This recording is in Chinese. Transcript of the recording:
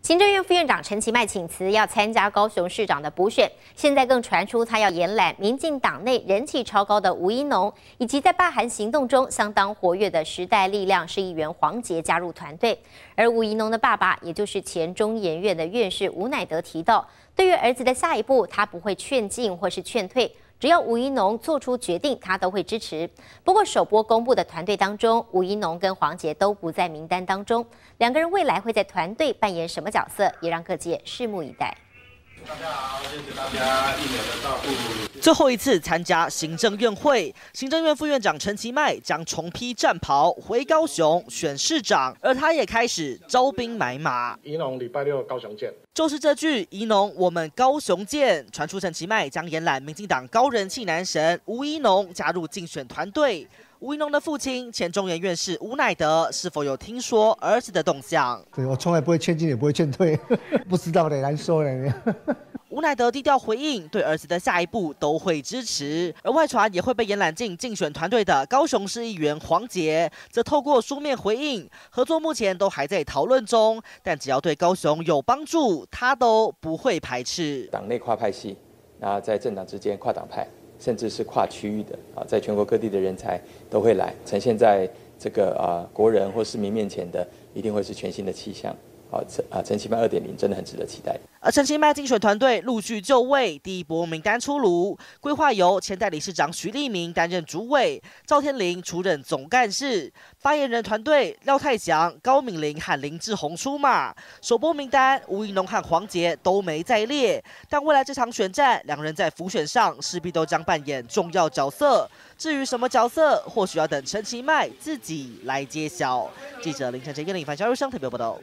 行政院副院长陈其迈请辞，要参加高雄市长的补选，现在更传出他要延揽民进党内人气超高的吴一农，以及在罢韩行动中相当活跃的时代力量市议员黄杰加入团队。而吴一农的爸爸，也就是前中研院的院士吴乃德提到，对于儿子的下一步，他不会劝进或是劝退。只要吴一农做出决定，他都会支持。不过，首波公布的团队当中，吴一农跟黄杰都不在名单当中。两个人未来会在团队扮演什么角色，也让各界拭目以待。大家好，谢谢大家一年的照顾。最后一次参加行政院会，行政院副院长陈其迈将重披战袍回高雄选市长，而他也开始招兵买马。宜农礼拜六高雄见，就是这句宜农，我们高雄见。传出陈其迈将延揽民进党高人气男神吴宜农加入竞选团队。吴宜农的父亲前中研院士吴乃德是否有听说儿子的动向？对我从来不会劝进，也不会劝退，不知道的难说的。无奈的低调回应，对儿子的下一步都会支持，而外传也会被延揽进竞选团队的高雄市议员黄杰，则透过书面回应，合作目前都还在讨论中，但只要对高雄有帮助，他都不会排斥。党内跨派系，那在政党之间跨党派，甚至是跨区域的啊，在全国各地的人才都会来，呈现在这个啊国人或市民面前的，一定会是全新的气象。好，陈啊陈其迈二点零真的很值得期待。而陈其迈竞选团队陆续就位，第一波名单出炉，规划由前代理市长许立明担任主委，赵天麟出任总干事。发言人团队廖泰祥、高敏玲和林志宏出马。首波名单吴怡农和黄杰都没在列，但未来这场选战，两人在浮选上势必都将扮演重要角色。至于什么角色，或许要等陈其迈自己来揭晓。记者林晨晨、跟一凡交流声特别报道。